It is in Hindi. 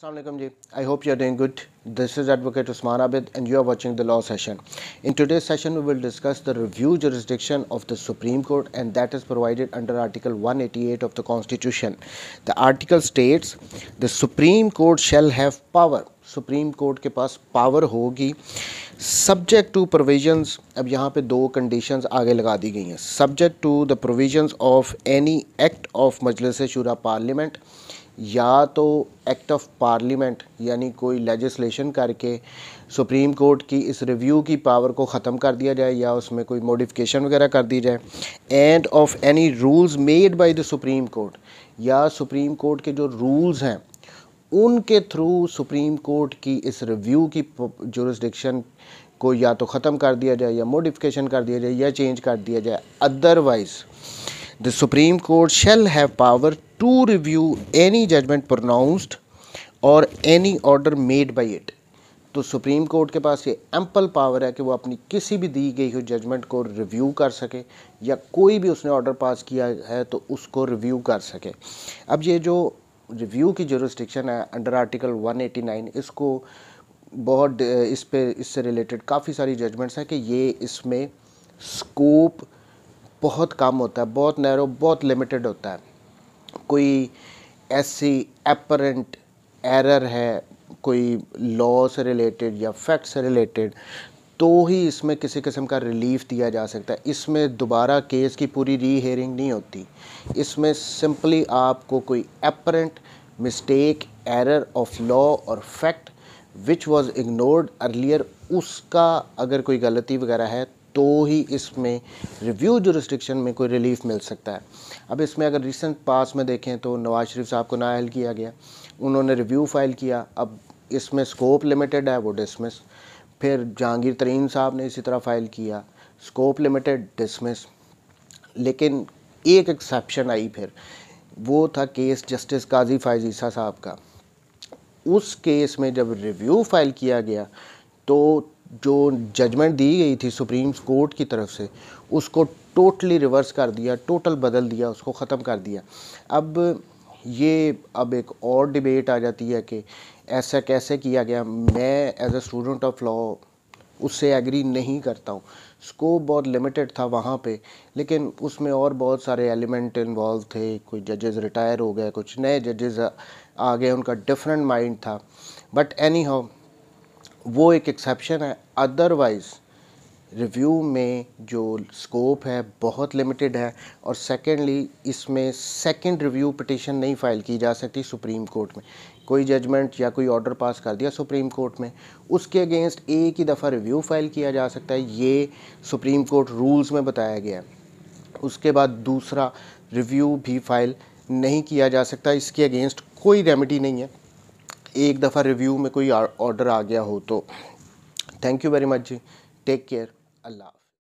Assalamualaikum ji. I hope you are doing good. This is Advocate Usman Abid and you are watching the Law Session. In today's session, we will discuss the review jurisdiction of the Supreme Court and that is provided under Article 188 of the Constitution. The article states, the Supreme Court shall have power. Supreme court के पास पावर होगी सब्जेक्ट टू प्रोविजंस अब यहाँ पे दो कंडीशंस आगे लगा दी गई हैं subject to the provisions of any act of Majlis Shura parliament या तो एक्ट ऑफ पार्लियामेंट यानी कोई लेजिस्लेशन करके सुप्रीम कोर्ट की इस रिव्यू की पावर को ख़त्म कर दिया जाए या उसमें कोई मॉडिफिकेशन वगैरह कर दी जाए and of any rules made by the supreme court या सुप्रीम कोर्ट के जो रूल्स हैं उनके थ्रू सुप्रीम कोर्ट की इस रिव्यू की जोरिस्डिक्शन को या तो ख़त्म कर दिया जाए या मोडिफिकेशन कर दिया जाए या चेंज कर दिया जाए otherwise the supreme court shall have power to review any judgement pronounced और any order made by it तो सुप्रीम कोर्ट के पास ये एम्पल पावर है कि वो अपनी किसी भी दी गई हुई जजमेंट को रिव्यू कर सके या कोई भी उसने ऑर्डर पास किया है तो उसको रिव्यू कर सके अब ये जो रिव्यू की जोरिस्टिक्शन है अंडर आर्टिकल 189 इसको बहुत इस पे इससे रिलेटेड काफ़ी सारी जजमेंट्स हैं कि ये इसमें स्कोप बहुत कम होता है बहुत नैरो बहुत लिमिटेड होता है कोई ऐसी एपरेंट एरर है कोई लॉ से रिलेटेड या फैक्ट से रिलेटेड तो ही इसमें किसी किस्म का रिलीफ दिया जा सकता है इसमें दोबारा केस की पूरी री हेयरिंग नहीं होती इसमें सिंपली आपको कोई apparent mistake error of law और fact which was ignored earlier उसका अगर कोई गलती वगैरह है तो ही इसमें रिव्यू जो रिस्ट्रिक्शन में कोई रिलीफ मिल सकता है अब इसमें अगर रिसेंट पास में देखें तो नवाज शरीफ साहब को नाहल किया गया उन्होंने रिव्यू फाइल किया अब इसमें स्कोप लिमिटेड है वो डिसमिस फिर जहांगीर तरीन साहब ने इसी तरह फ़ाइल किया स्कोप लिमिटेड डिसमिस लेकिन एक एक्सेप्शन आई फिर वो था केस जस्टिस काजी फायजीसा साहब का उस केस में जब रिव्यू फाइल किया गया तो जो जजमेंट दी गई थी सुप्रीम कोर्ट की तरफ से उसको टोटली रिवर्स कर दिया टोटल बदल दिया उसको ख़त्म कर दिया अब ये अब एक और डिबेट आ जाती है कि ऐसा कैसे किया गया मैं as a student of law उससे एग्री नहीं करता हूँ स्कोप बहुत लिमिटेड था वहाँ पे लेकिन उसमें और बहुत सारे एलिमेंट इन्वॉल्व थे कोई जजेस रिटायर हो गए कुछ नए जजेस आ गए उनका डिफरेंट माइंड था बट एनी हाउ वो एक एक्सेप्शन है अदरवाइज़ रिव्यू में जो स्कोप है बहुत लिमिटेड है और सेकेंडली इसमें सेकेंड रिव्यू पटिशन नहीं फाइल की जा सकती सुप्रीम कोर्ट में कोई जजमेंट या कोई ऑर्डर पास कर दिया सुप्रीम कोर्ट में उसके अगेंस्ट एक ही दफ़ा रिव्यू फाइल किया जा सकता है ये सुप्रीम कोर्ट रूल्स में बताया गया है उसके बाद दूसरा रिव्यू भी फाइल नहीं किया जा सकता इसके अगेंस्ट कोई रेमेडी नहीं है एक दफ़ा रिव्यू में कोई ऑर्डर आ गया हो तो थैंक यू वेरी मच जी टेक केयर अल्लाह